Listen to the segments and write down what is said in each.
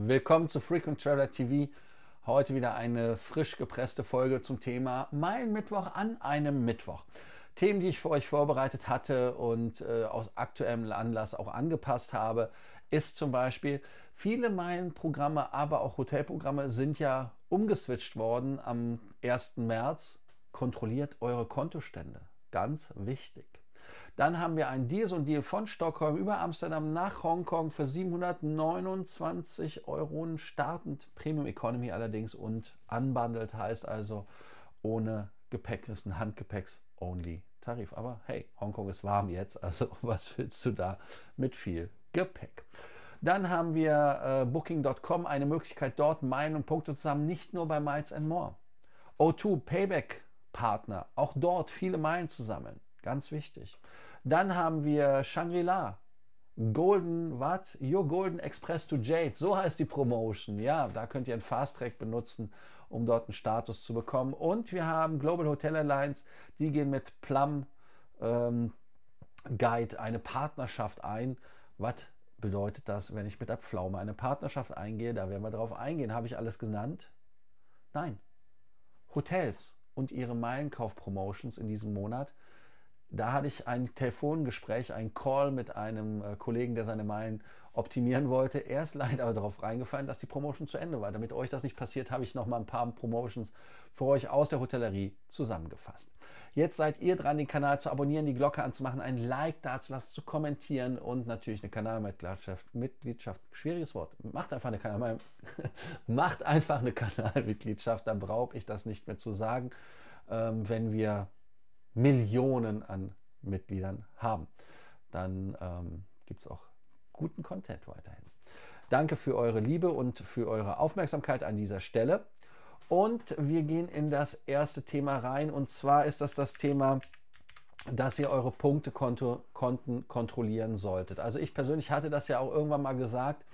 Willkommen zu Frequent Traveler TV. Heute wieder eine frisch gepresste Folge zum Thema Mein Mittwoch an einem Mittwoch. Themen, die ich für euch vorbereitet hatte und äh, aus aktuellem Anlass auch angepasst habe, ist zum Beispiel, viele Meilenprogramme, aber auch Hotelprogramme sind ja umgeswitcht worden am 1. März. Kontrolliert eure Kontostände. Ganz wichtig. Dann haben wir einen so und Deal von Stockholm über Amsterdam nach Hongkong für 729 Euro startend, Premium Economy allerdings und unbundled heißt also ohne Gepäck, ist ein Handgepäcks-Only-Tarif. Aber hey, Hongkong ist warm jetzt, also was willst du da mit viel Gepäck? Dann haben wir äh, Booking.com eine Möglichkeit, dort Meilen und Punkte zusammen, nicht nur bei Miles and More. O2 Payback Partner, auch dort viele Meilen zu sammeln. Ganz wichtig. Dann haben wir Shangri-La. Golden, what? Your Golden Express to Jade. So heißt die Promotion. Ja, da könnt ihr einen Fast Track benutzen, um dort einen Status zu bekommen. Und wir haben Global Hotel Alliance. Die gehen mit Plum ähm, Guide eine Partnerschaft ein. Was bedeutet das, wenn ich mit der Pflaume eine Partnerschaft eingehe? Da werden wir drauf eingehen. Habe ich alles genannt? Nein. Hotels und ihre Meilenkauf-Promotions in diesem Monat da hatte ich ein Telefongespräch, ein Call mit einem äh, Kollegen, der seine Meilen optimieren wollte. Er ist leider aber darauf reingefallen, dass die Promotion zu Ende war. Damit euch das nicht passiert, habe ich noch mal ein paar Promotions für euch aus der Hotellerie zusammengefasst. Jetzt seid ihr dran, den Kanal zu abonnieren, die Glocke anzumachen, ein Like dazulassen, zu kommentieren und natürlich eine Kanalmitgliedschaft. Mitgliedschaft, schwieriges Wort. Macht einfach eine, Kanal macht einfach eine Kanalmitgliedschaft, dann brauche ich das nicht mehr zu sagen, ähm, wenn wir Millionen an Mitgliedern haben. Dann ähm, gibt es auch guten Content weiterhin. Danke für eure Liebe und für eure Aufmerksamkeit an dieser Stelle. Und wir gehen in das erste Thema rein. Und zwar ist das das Thema, dass ihr eure Punktekonten kontrollieren solltet. Also ich persönlich hatte das ja auch irgendwann mal gesagt,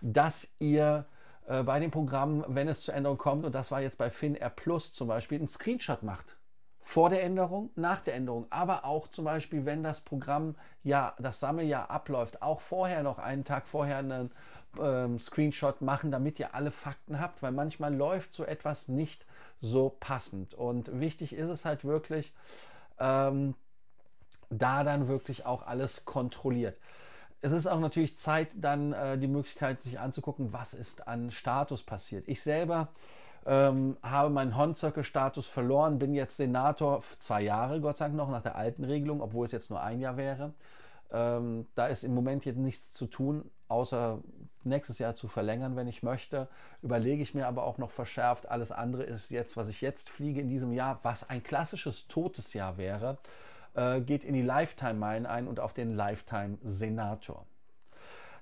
dass ihr äh, bei dem Programm, wenn es zu Änderungen kommt, und das war jetzt bei Finnair Plus zum Beispiel, einen Screenshot macht vor der Änderung, nach der Änderung, aber auch zum Beispiel, wenn das Programm ja, das Sammeljahr abläuft, auch vorher noch einen Tag vorher einen ähm, Screenshot machen, damit ihr alle Fakten habt, weil manchmal läuft so etwas nicht so passend. Und wichtig ist es halt wirklich, ähm, da dann wirklich auch alles kontrolliert es ist auch natürlich Zeit, dann äh, die Möglichkeit, sich anzugucken, was ist an Status passiert. Ich selber ähm, habe meinen Horn-Circle-Status verloren, bin jetzt Senator zwei Jahre, Gott sei Dank noch, nach der alten Regelung, obwohl es jetzt nur ein Jahr wäre. Ähm, da ist im Moment jetzt nichts zu tun, außer nächstes Jahr zu verlängern, wenn ich möchte. Überlege ich mir aber auch noch verschärft, alles andere ist jetzt, was ich jetzt fliege in diesem Jahr, was ein klassisches totes Jahr wäre, äh, geht in die lifetime meilen ein und auf den Lifetime-Senator.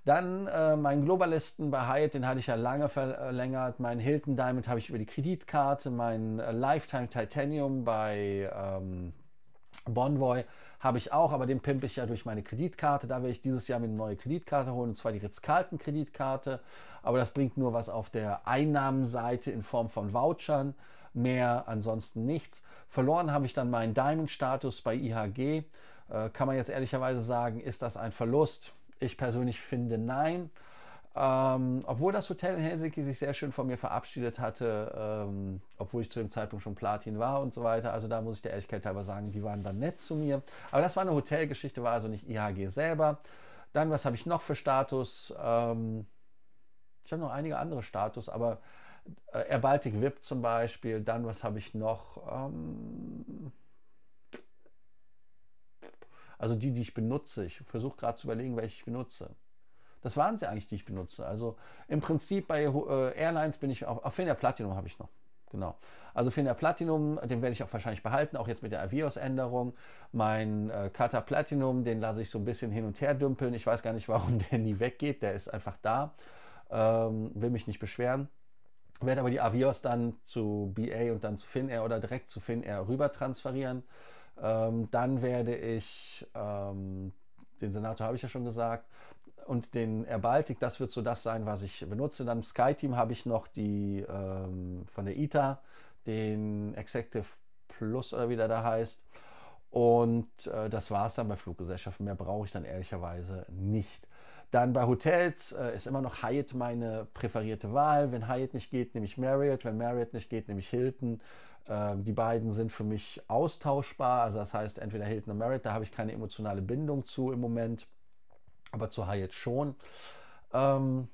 Dann äh, meinen Globalisten bei Hyatt, den hatte ich ja lange verlängert. Mein Hilton Diamond habe ich über die Kreditkarte. Mein äh, Lifetime Titanium bei ähm, Bonvoy habe ich auch, aber den pimpe ich ja durch meine Kreditkarte. Da werde ich dieses Jahr mir eine neue Kreditkarte holen, und zwar die Ritz-Carlton-Kreditkarte. Aber das bringt nur was auf der Einnahmenseite in Form von Vouchern. Mehr, ansonsten nichts. Verloren habe ich dann meinen Diamond-Status bei IHG. Äh, kann man jetzt ehrlicherweise sagen, ist das ein Verlust? Ich persönlich finde nein. Ähm, obwohl das Hotel in Helsinki sich sehr schön von mir verabschiedet hatte, ähm, obwohl ich zu dem Zeitpunkt schon Platin war und so weiter. Also da muss ich der Ehrlichkeit halber sagen, die waren dann nett zu mir. Aber das war eine Hotelgeschichte, war also nicht IHG selber. Dann, was habe ich noch für Status? Ähm, ich habe noch einige andere Status, aber äh, Air Baltic VIP zum Beispiel. Dann, was habe ich noch? Ähm, also die, die ich benutze. Ich versuche gerade zu überlegen, welche ich benutze. Das waren sie eigentlich, die ich benutze. Also im Prinzip bei äh, Airlines bin ich auf, auf Finnair Platinum habe ich noch. Genau. Also Finnair Platinum, den werde ich auch wahrscheinlich behalten, auch jetzt mit der Avios-Änderung. Mein äh, Qatar Platinum, den lasse ich so ein bisschen hin und her dümpeln. Ich weiß gar nicht, warum der nie weggeht. Der ist einfach da. Ähm, will mich nicht beschweren. Werde aber die Avios dann zu BA und dann zu Finnair oder direkt zu Finnair rüber transferieren. Ähm, dann werde ich ähm, den Senator habe ich ja schon gesagt und den Airbaltic, das wird so das sein, was ich benutze. Dann SkyTeam habe ich noch die ähm, von der ITA, den Executive Plus oder wie der da heißt. Und äh, das war es dann bei Fluggesellschaften. Mehr brauche ich dann ehrlicherweise nicht. Dann bei Hotels äh, ist immer noch Hyatt meine präferierte Wahl. Wenn Hyatt nicht geht, nehme ich Marriott. Wenn Marriott nicht geht, nehme ich Hilton. Ähm, die beiden sind für mich austauschbar. Also das heißt, entweder Hilton und Merritt, da habe ich keine emotionale Bindung zu im Moment, aber zu Hyatt schon. Ähm,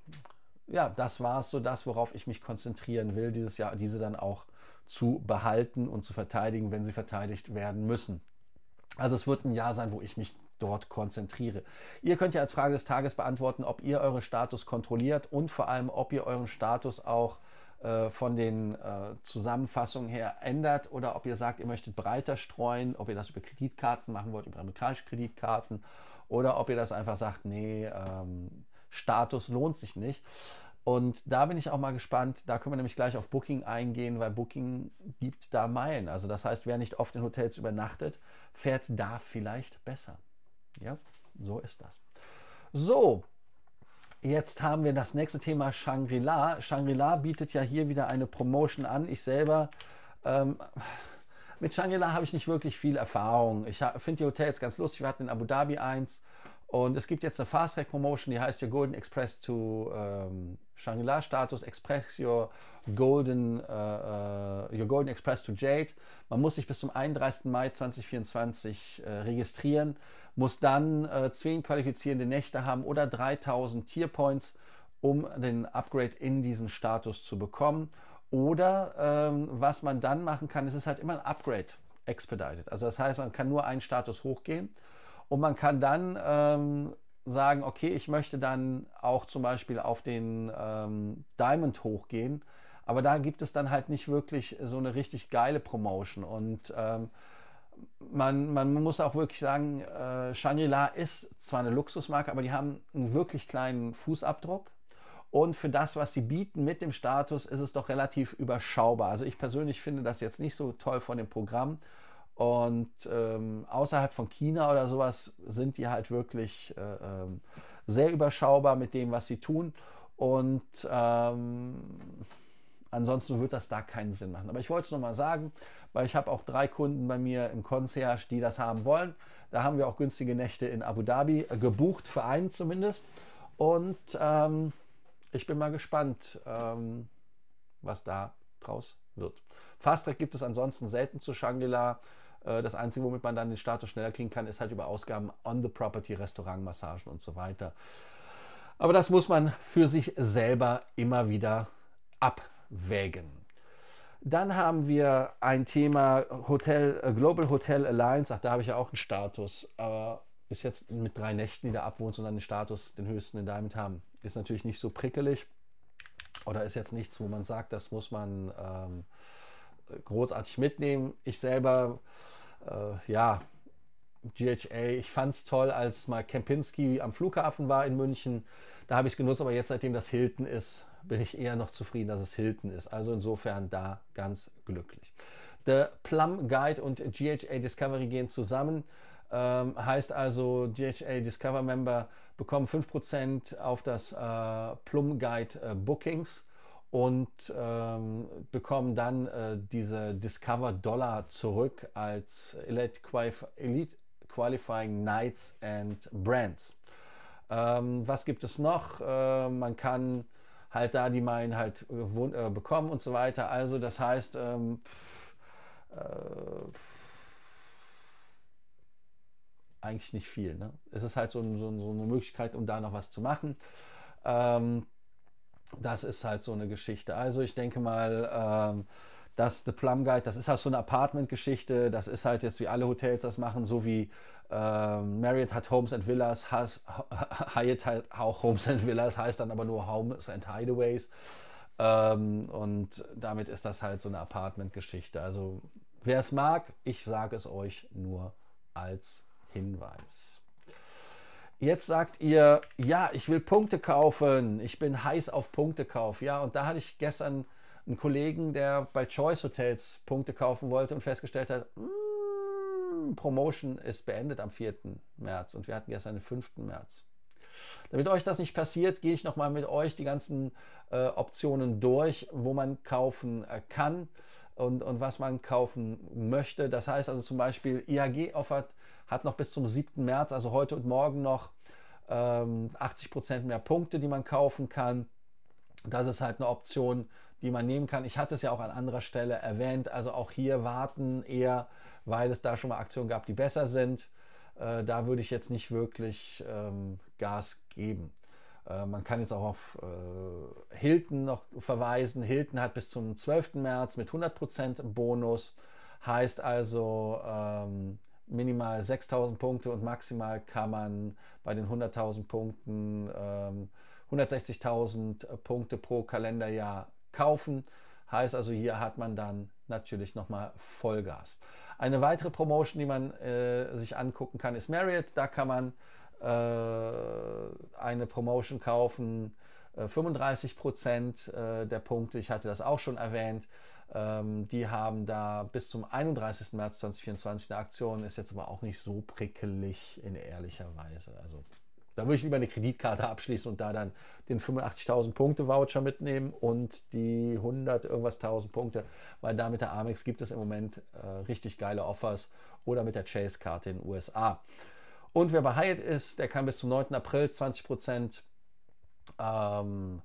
ja, das war es so das, worauf ich mich konzentrieren will, dieses Jahr, diese dann auch zu behalten und zu verteidigen, wenn sie verteidigt werden müssen. Also es wird ein Jahr sein, wo ich mich dort konzentriere. Ihr könnt ja als Frage des Tages beantworten, ob ihr euren Status kontrolliert und vor allem, ob ihr euren Status auch äh, äh, von den äh, Zusammenfassungen her ändert oder ob ihr sagt, ihr möchtet breiter streuen, ob ihr das über Kreditkarten machen wollt, über amerikanische Kreditkarten oder ob ihr das einfach sagt, nee, ähm, Status lohnt sich nicht. Und da bin ich auch mal gespannt, da können wir nämlich gleich auf Booking eingehen, weil Booking gibt da Meilen. Also das heißt, wer nicht oft in Hotels übernachtet, fährt da vielleicht besser. Ja, so ist das. So, Jetzt haben wir das nächste Thema Shangri-La. Shangri-La bietet ja hier wieder eine Promotion an. Ich selber, ähm, mit Shangri-La habe ich nicht wirklich viel Erfahrung. Ich finde die Hotels ganz lustig. Wir hatten in Abu Dhabi eins und es gibt jetzt eine Fast Track Promotion, die heißt Your Golden Express to ähm, Shangri-La-Status, Express your golden, uh, your golden Express to Jade. Man muss sich bis zum 31. Mai 2024 uh, äh, registrieren, muss dann uh, 10 qualifizierende Nächte haben oder 3000 Tierpoints, um den Upgrade in diesen Status zu bekommen. Oder ähm, was man dann machen kann, ist es halt immer ein Upgrade expedited. Also das heißt, man kann nur einen Status hochgehen und man kann dann ähm, sagen, okay, ich möchte dann auch zum Beispiel auf den ähm, Diamond hochgehen, aber da gibt es dann halt nicht wirklich so eine richtig geile Promotion und ähm, man, man muss auch wirklich sagen, äh, Shangri-La ist zwar eine Luxusmarke, aber die haben einen wirklich kleinen Fußabdruck. Und für das, was sie bieten mit dem Status, ist es doch relativ überschaubar. Also ich persönlich finde das jetzt nicht so toll von dem Programm. Und ähm, außerhalb von China oder sowas sind die halt wirklich äh, ähm, sehr überschaubar mit dem, was sie tun. Und ähm, ansonsten wird das da keinen Sinn machen. Aber ich wollte es nochmal sagen, weil ich habe auch drei Kunden bei mir im Concierge, die das haben wollen. Da haben wir auch günstige Nächte in Abu Dhabi äh, gebucht, für einen zumindest. Und ähm, ich bin mal gespannt, ähm, was da draus wird. Fast Track gibt es ansonsten selten zu Shangri-La. Äh, das Einzige, womit man dann den Status schneller kriegen kann, ist halt über Ausgaben on the property, Restaurant, Massagen und so weiter. Aber das muss man für sich selber immer wieder abwägen. Dann haben wir ein Thema Hotel, äh, Global Hotel Alliance. Ach, da habe ich ja auch einen Status. Aber ist jetzt mit drei Nächten, die da abwohnt, dann den Status, den höchsten in Diamond haben. Ist natürlich nicht so prickelig. Oder ist jetzt nichts, wo man sagt, das muss man ähm, großartig mitnehmen. Ich selber, äh, ja, GHA, ich fand es toll, als mal Kempinski am Flughafen war in München. Da habe ich es genutzt, aber jetzt, seitdem das Hilton ist, bin ich eher noch zufrieden, dass es Hilton ist. Also insofern da ganz glücklich. The Plum Guide und GHA Discovery gehen zusammen. Ähm, heißt also, GHA Discover Member bekommen 5% auf das äh, Plum Guide äh, Bookings und ähm, bekommen dann äh, diese Discover Dollar zurück als Elite, Qualif Elite Qualifying Knights and Brands. Ähm, was gibt es noch? Äh, man kann halt da die Meilen halt äh, äh bekommen und so weiter. Also das heißt, ähm, pff, äh, eigentlich nicht viel. Ne? Es ist halt so, so, so, eine Möglichkeit, um da noch was zu machen. Ähm, das ist halt so eine Geschichte. Also ich denke mal, ähm, dass The Plum Guide, das ist halt so eine Apartment-Geschichte, das ist halt jetzt wie alle Hotels das machen, so wie ähm, Marriott hat Homes and Villas, has, Hyatt hat auch Homes and Villas, heißt dann aber nur Homes and Hideaways. Ähm, und damit ist das halt so eine Apartment-Geschichte. Also wer es mag, ich sage es euch nur als Hinweis. Jetzt sagt ihr, ja, ich will Punkte kaufen, ich bin heiß auf Punktekauf. Ja, und da hatte ich gestern einen Kollegen, der bei Choice Hotels Punkte kaufen wollte und festgestellt hat, mm, Promotion ist beendet am 4. März und wir hatten gestern den 5. März. Damit euch das nicht passiert, gehe ich nochmal mit euch die ganzen äh, Optionen durch, wo man kaufen äh, kann und, und was man kaufen möchte. Das heißt also zum Beispiel, IAG offert, hat noch bis zum 7. März, also heute und morgen noch ähm, 80 Prozent mehr Punkte, die man kaufen kann. Das ist halt eine Option, die man nehmen kann. Ich hatte es ja auch an anderer Stelle erwähnt. Also auch hier warten eher, weil es da schon mal Aktionen gab, die besser sind. Äh, da würde ich jetzt nicht wirklich ähm, Gas geben. Äh, man kann jetzt auch auf äh, Hilton noch verweisen. Hilton hat bis zum 12. März mit 100% Bonus. Heißt also, ähm, minimal 6000 Punkte und maximal kann man bei den 100.000 Punkten ähm, 160.000 Punkte pro Kalenderjahr kaufen. Heißt also, hier hat man dann natürlich nochmal Vollgas. Eine weitere Promotion, die man äh, sich angucken kann, ist Marriott. Da kann man äh, eine Promotion kaufen. 35 äh, Prozent äh, der Punkte, ich hatte das auch schon erwähnt, ähm, die haben da bis zum 31. März 2024 eine Aktion, ist jetzt aber auch nicht so prickelig in ehrlicher Weise. Also da würde ich lieber eine Kreditkarte abschließen und da dann den 85.000 Punkte Voucher mitnehmen und die 100 irgendwas 1000 Punkte, weil da mit der Amex gibt es im Moment äh, richtig geile Offers oder mit der Chase-Karte in den USA. Und wer bei Hyatt ist, der kann bis zum 9. April 20% ähm,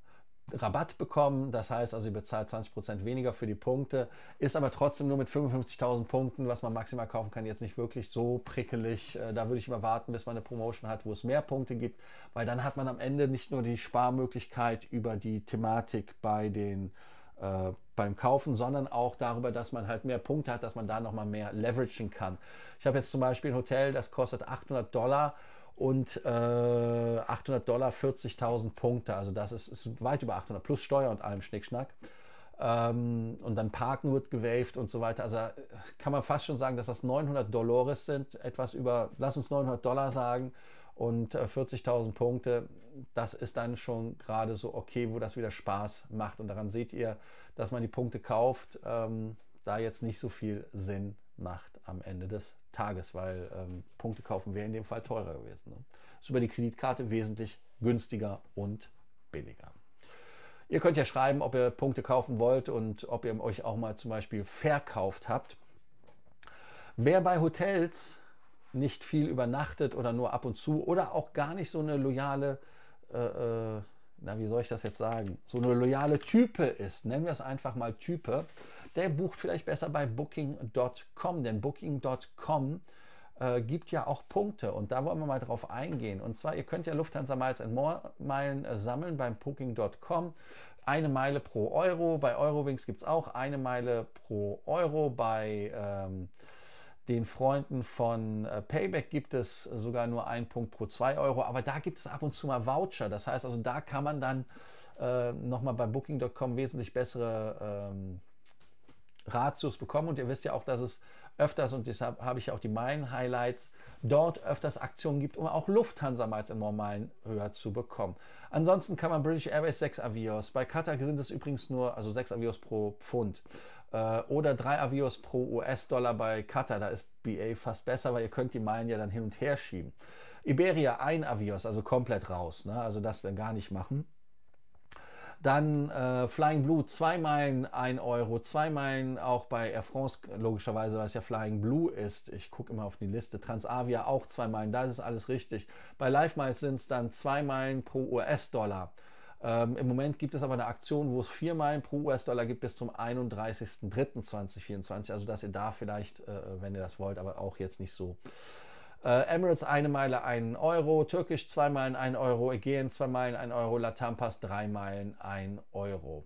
Rabatt bekommen. Das heißt also, ihr bezahlt 20% weniger für die Punkte, ist aber trotzdem nur mit 55.000 Punkten, was man maximal kaufen kann, jetzt nicht wirklich so prickelig. Äh, da würde ich immer warten, bis man eine Promotion hat, wo es mehr Punkte gibt, weil dann hat man am Ende nicht nur die Sparmöglichkeit über die Thematik bei den äh, beim Kaufen, sondern auch darüber, dass man halt mehr Punkte hat, dass man da nochmal mehr leveragen kann. Ich habe jetzt zum Beispiel ein Hotel, das kostet 800 Dollar und äh, 800 Dollar 40.000 Punkte. Also das ist, ist, weit über 800 plus Steuer und allem Schnickschnack. Ähm, und dann Parken wird gewaved und so weiter. Also äh, kann man fast schon sagen, dass das 900 Dolores sind, etwas über, lass uns 900 Dollar sagen und 40.000 äh, Punkte, das ist dann schon gerade so okay, wo das wieder Spaß macht. Und daran seht ihr, dass man die Punkte kauft, ähm, da jetzt nicht so viel Sinn macht am Ende des Tages, weil ähm, Punkte kaufen wäre in dem Fall teurer gewesen. Ne? Ist über die Kreditkarte wesentlich günstiger und billiger. Ihr könnt ja schreiben, ob ihr Punkte kaufen wollt und ob ihr euch auch mal zum Beispiel verkauft habt. Wer bei Hotels nicht viel übernachtet oder nur ab und zu oder auch gar nicht so eine loyale, äh, äh, na wie soll ich das jetzt sagen, so eine loyale Type ist, nennen wir es einfach mal Type, der bucht vielleicht besser bei Booking.com, denn Booking.com äh, gibt ja auch Punkte und da wollen wir mal drauf eingehen. Und zwar, ihr könnt ja Lufthansa Miles and More Meilen äh, sammeln beim Booking.com. Eine Meile pro Euro, bei Eurowings gibt es auch eine Meile pro Euro, bei ähm, den Freunden von äh, Payback gibt es äh, sogar nur einen Punkt pro 2 Euro, aber da gibt es ab und zu mal Voucher. Das heißt also, da kann man dann äh, nochmal bei Booking.com wesentlich bessere ähm, Ratios bekommen. Und ihr wisst ja auch, dass es öfters, und deshalb habe ich auch die meinen Highlights, dort öfters Aktionen gibt, um auch Lufthansa mal im normalen höher zu bekommen. Ansonsten kann man British Airways 6 Avios, bei Qatar sind es übrigens nur, also 6 Avios pro Pfund. Äh, oder drei Avios pro US-Dollar bei Qatar. Da ist BA fast besser, weil ihr könnt die Meilen ja dann hin und her schieben. Iberia ein Avios, also komplett raus. Ne? Also das dann gar nicht machen. Dann äh, Flying Blue, zwei Meilen ein Euro, zwei Meilen auch bei Air France, logischerweise, weil es ja Flying Blue ist. Ich gucke immer auf die Liste. Transavia auch zwei Meilen, da ist alles richtig. Bei Live Miles sind es dann zwei Meilen pro US-Dollar. Ähm, Im Moment gibt es aber eine Aktion, wo es vier Meilen pro US-Dollar gibt bis zum 31.03.2024. Also, dass ihr da vielleicht, äh, wenn ihr das wollt, aber auch jetzt nicht so. Äh, Emirates eine Meile 1 Euro, Türkisch 2 Meilen 1 Euro, Ägäen 2 Meilen 1 Euro, Latam Pass 3 Meilen 1 Euro.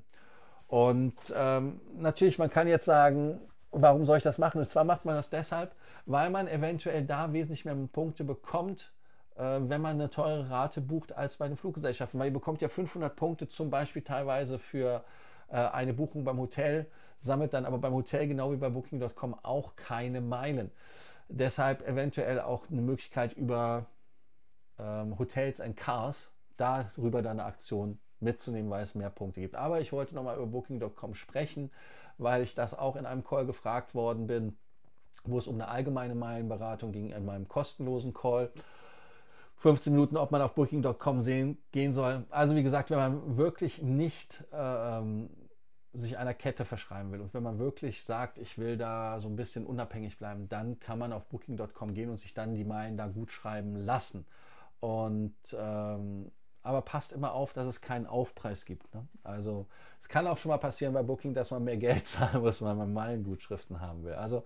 Und ähm, natürlich, man kann jetzt sagen, warum soll ich das machen? Und zwar macht man das deshalb, weil man eventuell da wesentlich mehr Punkte bekommt, äh, wenn man eine teure Rate bucht als bei den Fluggesellschaften, weil ihr bekommt ja 500 Punkte zum Beispiel teilweise für äh, eine Buchung beim Hotel, sammelt dann aber beim Hotel genau wie bei Booking.com auch keine Meilen. Deshalb eventuell auch eine Möglichkeit über ähm, Hotels and Cars darüber dann eine Aktion mitzunehmen, weil es mehr Punkte gibt. Aber ich wollte nochmal über Booking.com sprechen, weil ich das auch in einem Call gefragt worden bin, wo es um eine allgemeine Meilenberatung ging in meinem kostenlosen Call. 15 Minuten, ob man auf booking.com gehen soll. Also wie gesagt, wenn man wirklich nicht äh, ähm, sich einer Kette verschreiben will und wenn man wirklich sagt, ich will da so ein bisschen unabhängig bleiben, dann kann man auf booking.com gehen und sich dann die Meilen da gut schreiben lassen. Und ähm, aber passt immer auf, dass es keinen Aufpreis gibt. Ne? Also es kann auch schon mal passieren bei Booking, dass man mehr Geld zahlen muss, weil man Meilengutschriften haben will. Also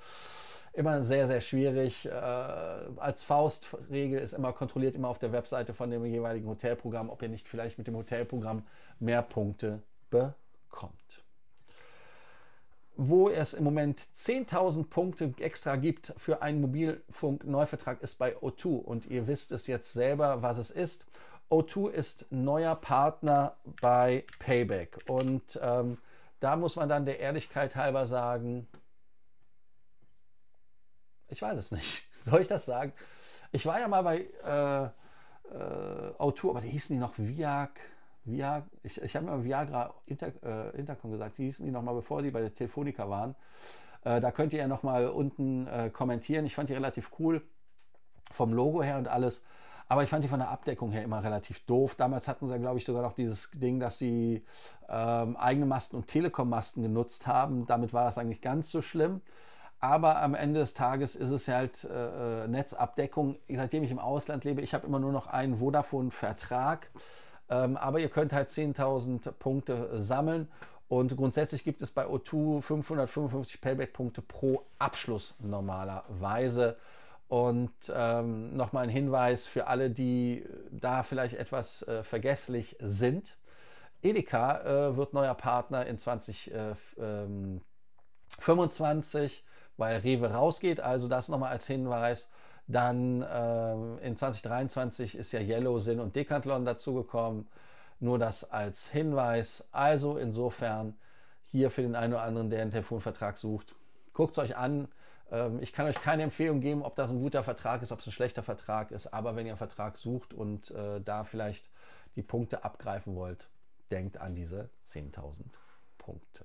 immer sehr, sehr schwierig. Äh, als Faustregel ist immer kontrolliert immer auf der Webseite von dem jeweiligen Hotelprogramm, ob ihr nicht vielleicht mit dem Hotelprogramm mehr Punkte bekommt. Wo es im Moment 10.000 Punkte extra gibt für einen Mobilfunk-Neuvertrag ist bei O2 und ihr wisst es jetzt selber, was es ist. O2 ist neuer Partner bei Payback und ähm, da muss man dann der Ehrlichkeit halber sagen, ich weiß es nicht. Soll ich das sagen? Ich war ja mal bei äh, äh, Autor, aber die hießen die noch Viag. Viag ich ich habe mir Viagra Inter, äh, Intercom gesagt. Die hießen die noch mal, bevor die bei der Telefonica waren. Äh, da könnt ihr ja noch mal unten äh, kommentieren. Ich fand die relativ cool vom Logo her und alles. Aber ich fand die von der Abdeckung her immer relativ doof. Damals hatten sie, glaube ich, sogar noch dieses Ding, dass sie ähm, eigene Masten und Telekom-Masten genutzt haben. Damit war das eigentlich ganz so schlimm. Aber am Ende des Tages ist es halt äh, äh, Netzabdeckung. Seitdem ich im Ausland lebe, ich habe immer nur noch einen Vodafone-Vertrag. Ähm, aber ihr könnt halt 10.000 Punkte äh, sammeln. Und grundsätzlich gibt es bei O2 555 Payback-Punkte pro Abschluss normalerweise. Und ähm, nochmal ein Hinweis für alle, die äh, da vielleicht etwas äh, vergesslich sind. Edeka äh, wird neuer Partner in 2025 weil Rewe rausgeht. Also das nochmal als Hinweis. Dann ähm, in 2023 ist ja Yellow, Sinn und Decathlon dazugekommen. Nur das als Hinweis. Also insofern hier für den einen oder anderen, der einen Telefonvertrag sucht, guckt es euch an. Ähm, ich kann euch keine Empfehlung geben, ob das ein guter Vertrag ist, ob es ein schlechter Vertrag ist. Aber wenn ihr einen Vertrag sucht und äh, da vielleicht die Punkte abgreifen wollt, denkt an diese 10.000 Punkte.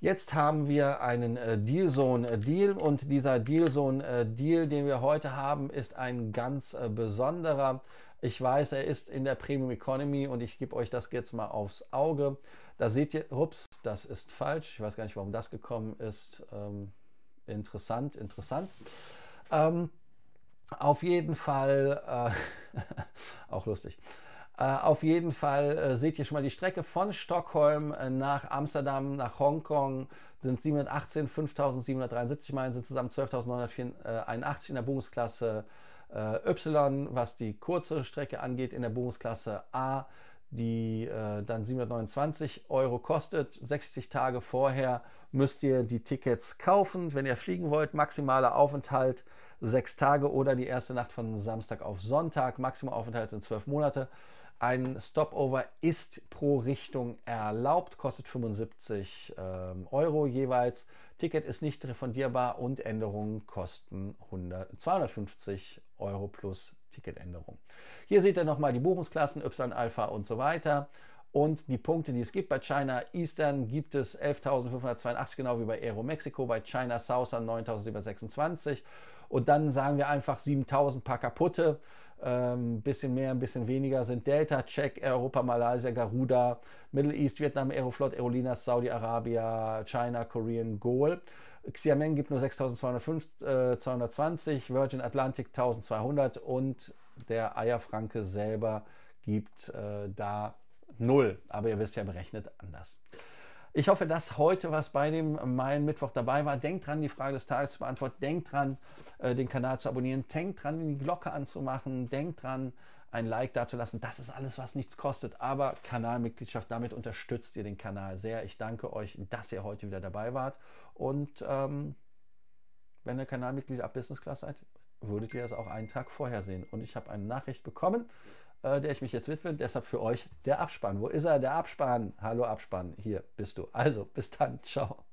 Jetzt haben wir einen äh, Dealzone-Deal und dieser Dealzone-Deal, den wir heute haben, ist ein ganz äh, besonderer. Ich weiß, er ist in der Premium Economy und ich gebe euch das jetzt mal aufs Auge. Da seht ihr, ups, das ist falsch. Ich weiß gar nicht, warum das gekommen ist. Ähm, interessant, interessant. Ähm, auf jeden Fall, äh, auch lustig. Äh, auf jeden Fall äh, seht ihr schon mal die Strecke von Stockholm äh, nach Amsterdam, nach Hongkong sind 718, 5773 Meilen, sind zusammen 12.981 in der Bogensklasse Y, was die kurze Strecke angeht, in der Buchungsklasse A, die dann 729 Euro kostet. 60 Tage vorher müsst ihr die Tickets kaufen, wenn ihr fliegen wollt. Maximaler Aufenthalt sechs Tage oder die erste Nacht von Samstag auf Sonntag. Maximal Aufenthalt sind zwölf Monate. Ein Stopover ist pro Richtung erlaubt, kostet 75 ähm, Euro jeweils. Ticket ist nicht refundierbar und Änderungen kosten 100, 250 Euro plus Ticketänderung. Hier seht ihr nochmal die Buchungsklassen, Y, Alpha und so weiter. Und die Punkte, die es gibt bei China Eastern, gibt es 11.582, genau wie bei Aero Mexico, bei China Southern 9.726. Und dann sagen wir einfach 7.000 paar kaputte ähm, bisschen mehr, ein bisschen weniger sind Delta, Check, Europa, Malaysia, Garuda, Middle East, Vietnam, Aeroflot, Aerolinas, Saudi-Arabia, China, Korean, Goal. Xiamen gibt nur 6220, äh, Virgin Atlantic 1200 und der Eierfranke selber gibt äh, da 0. Aber ihr wisst ja, berechnet anders. Ich hoffe, dass heute was bei dem äh, Mein Mittwoch dabei war. Denkt dran, die Frage des Tages zu beantworten. Denkt dran, äh, den Kanal zu abonnieren. Denkt dran, die Glocke anzumachen. Denkt dran, ein Like dazulassen. Das ist alles, was nichts kostet. Aber Kanalmitgliedschaft, damit unterstützt ihr den Kanal sehr. Ich danke euch, dass ihr heute wieder dabei wart. Und ähm, wenn ihr Kanalmitglied ab Business Class seid, würdet ihr es auch einen Tag vorher sehen. Und ich habe eine Nachricht bekommen äh, der ich mich jetzt widme. Deshalb für euch der Abspann. Wo ist er? Der Abspann. Hallo Abspann, hier bist du. Also, bis dann. Ciao.